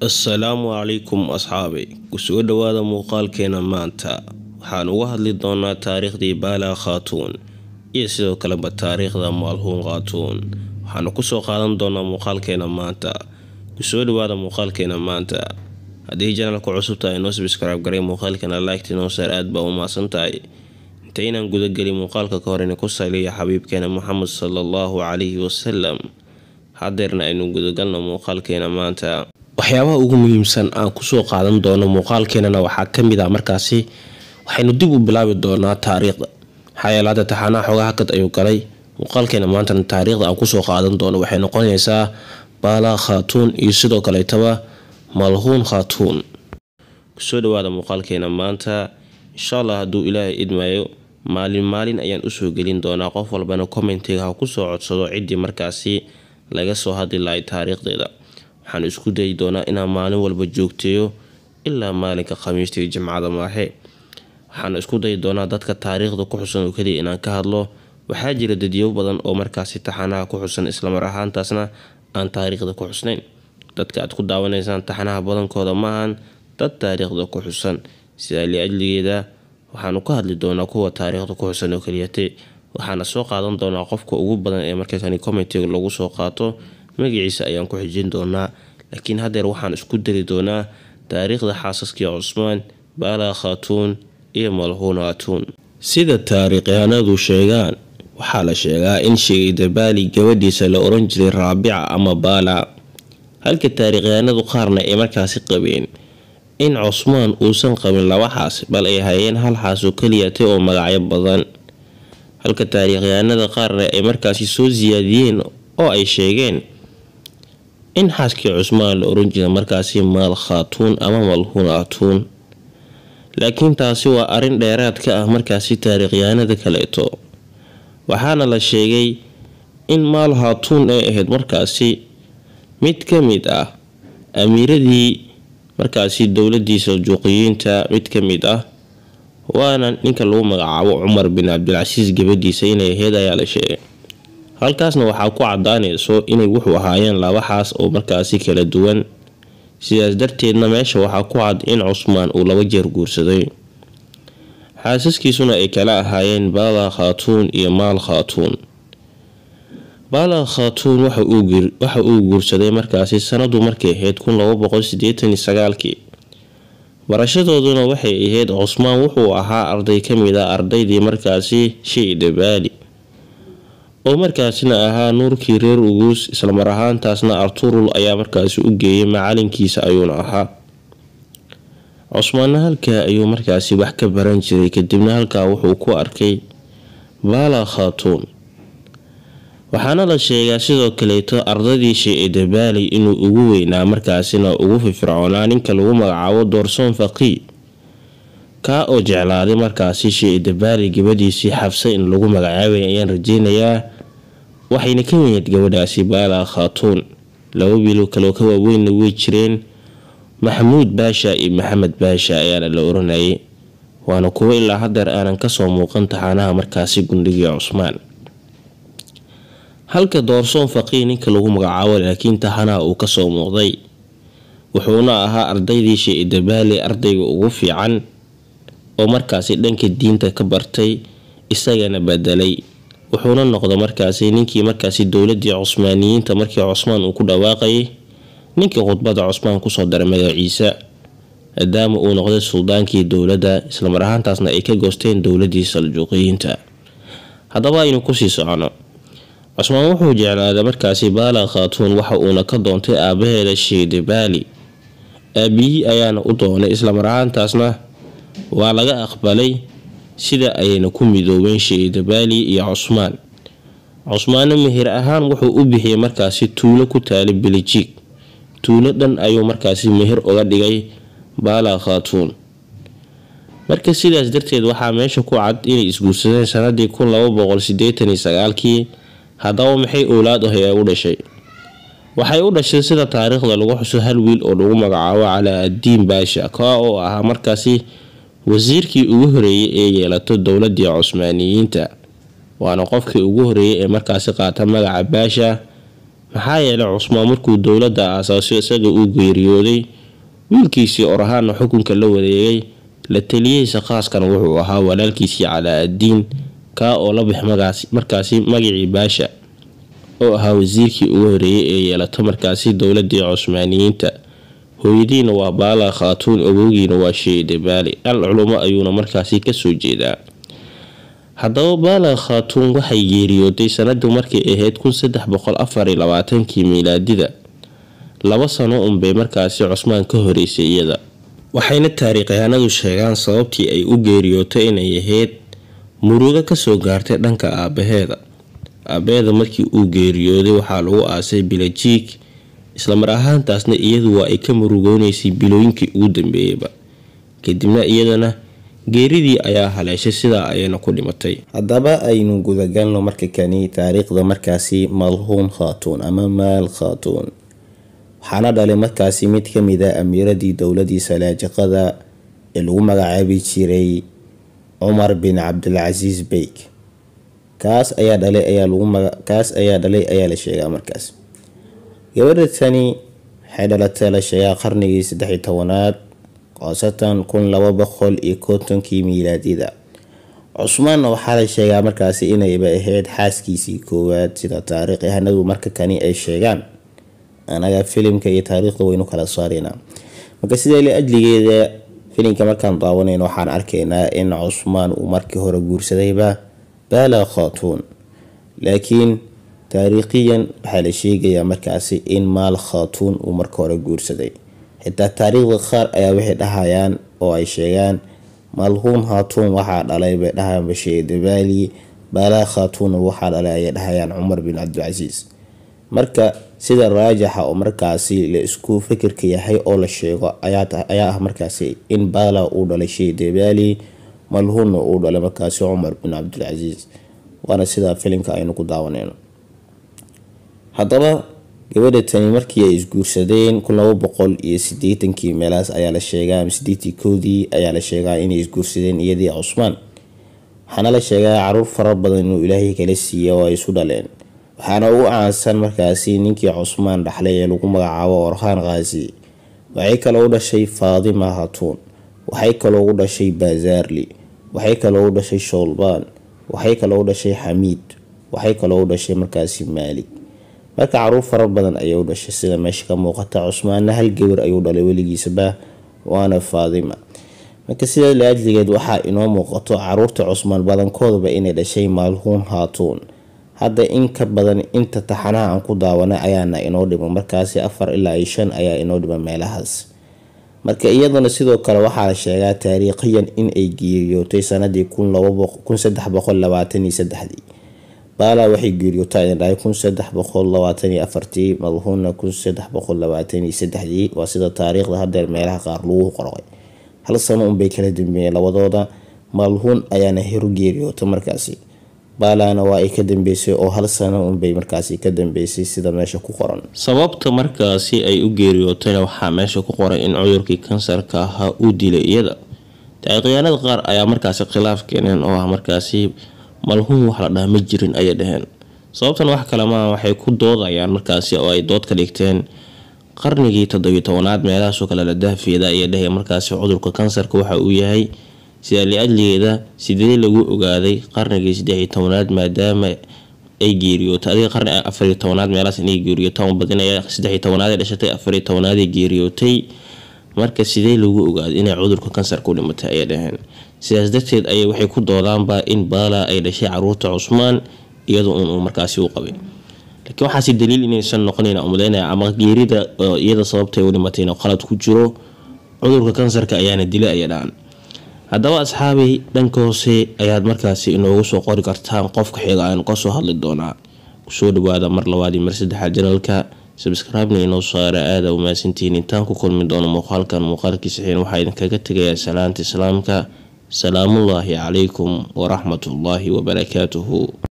assalaamu calaykum asxaabi kusoo dhowaada muuqaalkeena maanta waxaan uga hadli doonaa taariikhdii baalaa khaatuun iyo sidoo kaleba taariikhda maalhuun khaatuun waxaanu kusoo qaadan doonaa muuqaalkeena maanta kusoo dhowaada muuqaalkeena maanta haddii janaalka cusub tahay noo sabskraibe garay muuqaalkeena laagti noo saar aad baa u mahadsan tahay intaynaan gudagelin muuqaalka ka hor ina ku saliya xabiibkeena maxamed sala allahu calayhi wasalam hadeerna aynu gudagalno muuqaalkeena maanta waxyaabaha ugu muhiimsan aan kusoo qaadan doono muuqaalkeenana waxaa kamid ah markaasi waxaynu dib u bilaabi doonaa taariikhda maxaa yeele hadda taxaanaha xoogaa ayuu galay muuqaalkeena maantana taariikhda aan kusoo qaadan doono waxay noqonaysaa baalaa khaatuun iyo sidoo kaleetaba malhuun khaatuun kusoo dhawaada muuqaalkeena maanta insha allah hadduu ilaahay idmaayo maalin maalin ayaan usoo gelin doonaa qof walbana commentiga ha kusoo codsado ciddii markaasi laga soo hadli lahay taariikhdeeda waxaan isku dayi doonaa inaan maalin walba joogteeyo ilaa maalinka khamiista iyo jimcada maaxe waxaan isku dayi doonaa dadka taariikhda ku xusan oo keliya inaan ka hadlo waxaa jira dadyow badan oo markaasi taxanaha ku xusan islamar ahaantaasna aan taariikhda ku xusnayn dadka aad ku daawanaysaan taxanaha badankooda maahan dad taariikhda ku xusan sidaa liajligeeda waxaanu ka hadli doonaa kuwa taariikhda ku xusan oo keliyate waxaana soo qaadan doonaa qofka ugu badan ee marka kani lagu soo qaato magaciisa ayaan ku xijin doonaa laakiin haddeer waxaan isku dari doonaa taariikhda xaasaskii cusmaan baalaa khatuun iyo malhuuna atuun sida taariikyahanadu sheegaan waxaa la sheegaa in sheegaydabaali gabadhiisa la oran jiray raabica ama baala halka taariikhyahanadu qaarna ay markaasi qabeen in cusmaan uusan qabin laba xaas bal ay hayeen hal xaas oo keliyatay oo magacyo badan halka taariikhyahanada qaarna ay markaasi soo siyaadiyeen oo ay sheegeen in xaaskii cusmaan la oran jira markaasi maal khaatuun ama malhuun aatuun laakiin taasi waa arrin dheeraad ka ah markaasi taariikhyaanada kaleeto waxaana la sheegay in maal haatuun ay ahayd markaasi mid ka mid ah amiiradii markaasi dowladii saljuuqiyiinta mid ka mid ah waana ninka lagu magacaabo cumar bin cabdilcasiis gabadiisa inay ahayd ayaa la sheegay halkaasna waxaa ku cadaanayso inay wuxuu ahaayeen labaxaas oo markaasi kala duwan sidaas darteedna meesha waxaa ku cad in cusmaan uu laba jeer guursaday xaasaskiisuna ay kala ahaayeen baala khaatuun iyo maal khaatuun baala khaatuun waxa uu guursaday markaasi sanadu markay ahayd kun boqol sideetan sagaalkii barashadooduna waxay ahayd cusmaan wuxuu ahaa arday kamid a ah ardaydii markaasi shii dabaali oo markaasina ahaa nuurkii reer uguus islamar ahaantaasna arturul ayaa markaasi u geeyay macalinkiisa ayuuna ahaa cusmaanna halkaa ayuu markaasi wax ka baran jiray kadibna halkaa wuxuu ku arkay baala khaatuun waxaana la sheegaa sidoo kaleeto ardadii shee-edebaali inuu ugu weynaa markaasina ugu firfircoonaa ninka lagu magacaabo doorsoon faqii kaa oo jeclaaday markaasi sheida baari gabadhiisii xabse in lagu magacaabay ayaan rajeynayaa waxayna ka weyneed gabadhaasi baala khatuun laba wiiloo kaleo ka waaweynna way jireen maxamuud baasha iyo maxamed baasha ayaana la oranayay waana kuwo ilaa hadeer aanan kasoo muuqan taxaanaha markaasi gundhigii cusmaan halka doorsoon faqiih ninka lagu magacaabo laakiin taxanaha uu kasoo muuqday wuxuuna ahaa ardaydii sheida baali ardayga ugu fiican oo markaasi dhanka diinta ka bartay isagana badelay wuxuuna noqda markaasi ninkii markaasi dowladii cusmaaniyiinta markii cusmaan uu ku dhawaaqayay ninkii khudbada cusmaan kusoo daray magaciisa maadaama uu noqday suldaankii dowladda islamar ahaantaasna ay ka goosteen dowladii saljuuqiyiinta haddaba aynu kusii socono cusmaan wuxuu jeclaaday markaasi baala khatuun waxa uuna ka doontay aabaheeda shiidibaali aabiyii ayaana u doonay islamar ahaantaasna waa laga aqbalay sida ayayna ku midoobeen sheedabaali iyo cusmaan cusmaanna mihir ahaan wuxuu u bixiyey markaasi tuulo ku taalay beljiig tuulo dhan ayuu markaasi mihir uga dhigay baala khaatuun marka sidaas darteed waxaa meesha ku cad inay isguursadeen sanadii kun laba boqol sideetan iyo sagaalkii haddaba maxay owlaad ahay ay u dhashay waxay u dhashay sida taariikhda lagu xuso hal wiil oo lagu magacaabo calaa addiin baasha kaa oo ahaa markaasi wasiirkii ugu horeeyey ee yeelato dowladii cusmaaniyiinta waana qofkii ugu horeeyey ee markaasi qaata magaca baasha maxaa yeelay cusmaan markuu dowladda aasaaso isaga uu geeriyooday wiilkiisii orahaana xukunka la wadeegay la taliyihiisa khaaskan wuxuu ahaa walaalkiisii calaa addiin kaa oo la bix markaasi magacii baasha oo ahaa wasiirkii ugu horeeyey ee yeelato markaasi dowladii cusmaaniyiinta hooyadiina waa baala khaatuun awowgiina waa sheede baali al culumo ayuuna markaasi kasoo jeedaa haddaba baala khaatuun waxay geeriyooday sanadu markay ahayd kun kii miilaadida laba sano unbay markaasi cusmaan ka horeysay iyada waxayna taariikyahanadu sheegaan sababtii ay u geeriyootay inay ahayd murugo kasoo gaartay dhanka aabaheeda aabaheeda markii uu geeriyooday waxaa lagu aasay bilajiik islamar ahaantaasna iyadu waa ay ka murugoonaysay bilooyinkii ugu dambeeyeyba kadibna iyadana geeridii ayaa haleeshay sidaa ayayna ku dhimatay haddaba aynu gudagalno marka kani taariikhda markaasi malhuun khaatuun ama maal khaatuun waxaana dhalay markaasi mid ka mid a ah amiiradii dowladii salaajaqada ee lagu magacaabi jiray cumar bin cabdilcasiis beyk kaas ayaa dhalay ayaa lagumakaas ayaa dhalay ayaa la sheegaa markaas gabadha tani waxay dhalatay lashayaa qarnigii saddex iyo tobanaad qoosatan kun laba boqol iyo kontonkii miilaadiyada cusmaanna waxaa la sheegaa markaasi inayba ahayd xaaskiisii koowaad sida taariikh yahanadu marka kani ay sheegaan anaga filimka iyo taariikhda waynu kala saareynaa marka sidaa la ajligeeda filimka markaan daawanayno waxaan arkaynaa in cusmaan uu markii hore guursadayba baala khatuun laakiin taariikhiyan waxaa la sheegayaa markaasi in maal khaatuun uu marka hore guursaday xitaa taariikhda qaar ayaa waxay dhahayaan oo ay sheegaan maalhuun khatuun waxaa dhalay bay dhahayaan bashiir dabaali baalaa khaatuunna waxaa dhalay ayay dhahayaan cumar bin cabdilcasiis marka sida raajaxa oo markaasi la isku fikirka yahay oo la sheego ayaa ah markaasi in baala uu dhalay sheeh debaali malhuunna uu dhalay markaasi cumar bin cabdilcasiis waana sidaa filinka aynu ku daawanayno haddaba gabadha tani markii ay isguursadeen kunlaba boqol iyo sideetankii meelaas ayaa la sheegaa ama sideetii koodii ayaa la sheegaa inay isguursadeen iyadii cusmaan waxaana la sheegaa caruur fara badan inuu ilaahay kala siiya oo ay isu dhaleen waxaana ugu caansan markaasi ninkii cusmaan dhaxlay ee lagu magacaabo orhaan khaasi waxay kaloo u dhashay faadima hatuun waxay kaloo u dhashay bazaarli waxay kaloo u dhashay shoolbaan waxay kaloo u dhashay xamiid waxay kaloo u dhashay markaasi maalig marka caruur fara badan ayay u dhashay sida meesha ka muuqata cusmaanna hal gabar ayuu dhalay weligiisaba waana faadima marka sidaa la waxaa inoo muuqato caruurta cusmaan badankoodaba inay dhashay maalhuun haatuun hadda in ka badan inta taxanaha aan ku daawanay ayaana inoo dhiman markaasi afar ilaa iyo shan ayaa inoo dhiman meelahaas marka iyaduna sidoo kale waxaa la sheegaa taariikhiyan in ay geeriyootay sanadii kun saddex boqol labaatan iyo saddexdii laalaa waxay geeriyoota idin dhahay kun saddex boqol labaatan iyo afartii madhuuna kun saddex boqol labaatan iyo saddexdii waa sida taariikhda hadeer meelaha qaar lagu qorqay hal sano unbay kala dambeeyeen labadooda maalhuun ayaana hiru geeriyoota markaasi baalaana waa ay ka dambeysay oo hal sano unbay markaasi ka dambeysay sida meesha ku qoran sababta markaasi ay u geeriyootayna waxaa meesha ku qoray in cudurkii kansarka ahaa uu dilay iyada taqyaanada qaar ayaa markaasi khilaaf keeneen oo ah markaasi malhuun wax la dhaha ma jirin ayay dhaheen sababtan wax kale maaha waxay ku doodayaan markaasi oo ay dood ka dhigteen qarnigii toddobiyo tobanaad meelahaasoo kale la dahfeeda ayay dhahaya markaasi cudurka kansarka waxa uu yahay sidaa li sidee lagu ogaaday qarnigii saddexiyo tobanaad maadaama ay geeriyootay adiga qarni afariyo tobanaad meelahaas inay geeriyoota badinaya saddexiyo tobanaad ay dhashatay afariyo tobanaad ay geeriyootay marka sidee lagu ogaado inay cudurka kansar ku dhimatay ayay dhaheen sidaas darteed ayay waxay ku doodaanba in baala ay dhashay caruurta cusmaan iyadoo uun uu markaasi u qabay laakiin waxaasi daliil inaysan noqonayn umaleynaya ama geerida iyada sababtay u dhimatay qalad ku jiro cudurka kansarka ayaana dila aya dhahan haddaba asxaabay dhanka hoose ayaad markaasi inoogu soo qori kartaan qofka xiga aan kasoo hadli doonaa kusoo dhawaada mar labaad mar saddexaad janalka sabskraibna inoo saara aada umahadsantihiin intaan ku kulmi doono muuqaalkan muuqaalkiisa xiin waxaa idinkaga tegayaa salaanta islaamka salaamullaahi calaykum waraxmatullaahi wabarakaatuhu